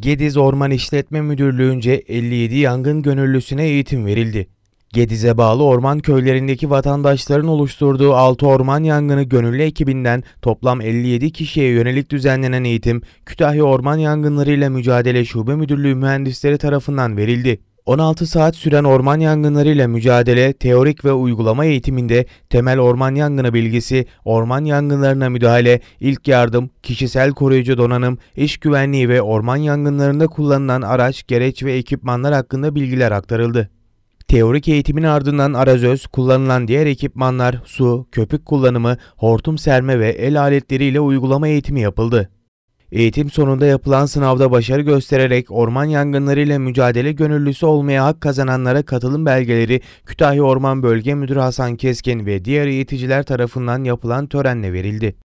Gediz Orman İşletme Müdürlüğü'nce 57 yangın gönüllüsüne eğitim verildi. Gediz'e bağlı orman köylerindeki vatandaşların oluşturduğu 6 orman yangını gönüllü ekibinden toplam 57 kişiye yönelik düzenlenen eğitim Kütahya Orman Yangınları ile Mücadele Şube Müdürlüğü mühendisleri tarafından verildi. 16 saat süren orman yangınlarıyla mücadele, teorik ve uygulama eğitiminde temel orman yangını bilgisi, orman yangınlarına müdahale, ilk yardım, kişisel koruyucu donanım, iş güvenliği ve orman yangınlarında kullanılan araç, gereç ve ekipmanlar hakkında bilgiler aktarıldı. Teorik eğitimin ardından arazöz, kullanılan diğer ekipmanlar, su, köpük kullanımı, hortum serme ve el aletleriyle uygulama eğitimi yapıldı. Eğitim sonunda yapılan sınavda başarı göstererek orman yangınlarıyla mücadele gönüllüsü olmaya hak kazananlara katılım belgeleri Kütahya Orman Bölge Müdürü Hasan Keskin ve diğer eğiticiler tarafından yapılan törenle verildi.